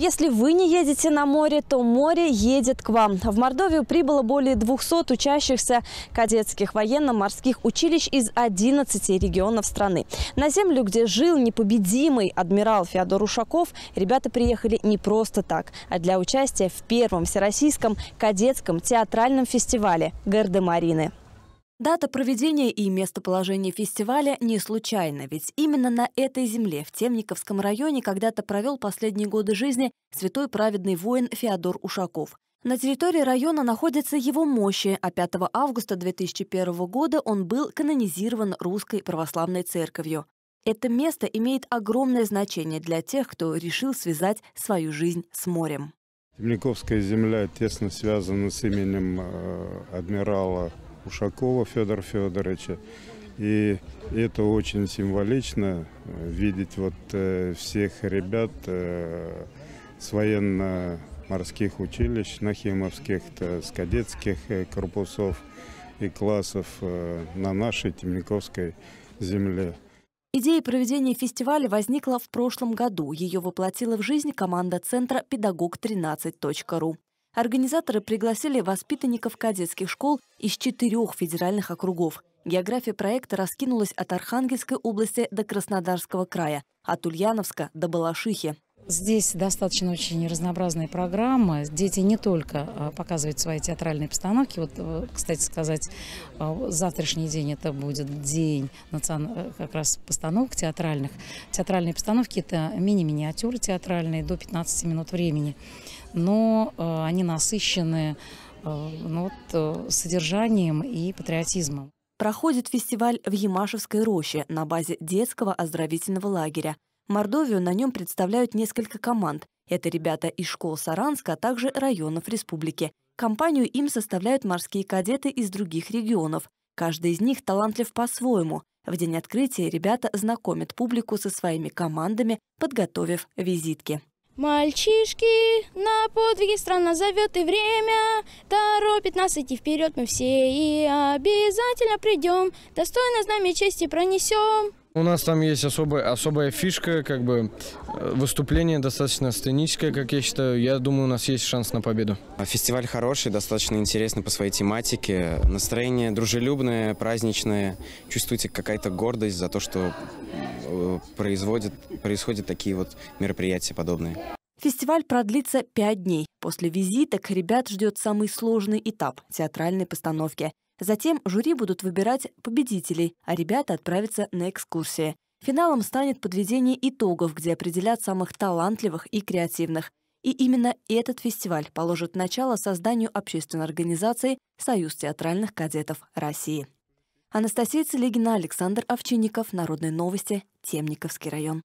Если вы не едете на море, то море едет к вам. В Мордовию прибыло более 200 учащихся кадетских военно-морских училищ из 11 регионов страны. На землю, где жил непобедимый адмирал Феодор Ушаков, ребята приехали не просто так, а для участия в первом всероссийском кадетском театральном фестивале «Гардемарины». Дата проведения и местоположение фестиваля не случайно, ведь именно на этой земле, в Темниковском районе, когда-то провел последние годы жизни святой праведный воин Феодор Ушаков. На территории района находятся его мощи, а 5 августа 2001 года он был канонизирован Русской Православной Церковью. Это место имеет огромное значение для тех, кто решил связать свою жизнь с морем. Темниковская земля тесно связана с именем э, адмирала Ушакова Федора Федоровича. И это очень символично, э, видеть вот э, всех ребят э, с военно-морских училищ, нахимовских, с кадетских корпусов и классов на нашей Темниковской земле. Идея проведения фестиваля возникла в прошлом году. Ее воплотила в жизнь команда центра «Педагог 13.ру». Организаторы пригласили воспитанников кадетских школ из четырех федеральных округов. География проекта раскинулась от Архангельской области до Краснодарского края, от Ульяновска до Балашихи. Здесь достаточно очень разнообразная программа. Дети не только э, показывают свои театральные постановки. Вот, э, кстати сказать, э, завтрашний день это будет день как раз постановок театральных. Театральные постановки – это мини-миниатюры театральные до 15 минут времени но э, они насыщены э, ну, вот, э, содержанием и патриотизмом. Проходит фестиваль в Ямашевской роще на базе детского оздоровительного лагеря. Мордовию на нем представляют несколько команд. Это ребята из школ Саранска, а также районов республики. Компанию им составляют морские кадеты из других регионов. Каждый из них талантлив по-своему. В день открытия ребята знакомят публику со своими командами, подготовив визитки. Мальчишки, на подвиги страна зовет и время Торопит нас идти вперед мы все И обязательно придем Достойно знамя чести пронесем у нас там есть особая, особая фишка, как бы э, выступление достаточно сценическое, как я считаю. Я думаю, у нас есть шанс на победу. А фестиваль хороший, достаточно интересный по своей тематике. Настроение дружелюбное, праздничное. Чувствуете какая-то гордость за то, что э, производит, происходят такие вот мероприятия подобные. Фестиваль продлится пять дней. После визиток ребят ждет самый сложный этап – театральной постановки. Затем жюри будут выбирать победителей, а ребята отправятся на экскурсии. Финалом станет подведение итогов, где определят самых талантливых и креативных. И именно этот фестиваль положит начало созданию общественной организации «Союз театральных кадетов России». Анастасия Целигина, Александр Овчинников, Народные новости, Темниковский район.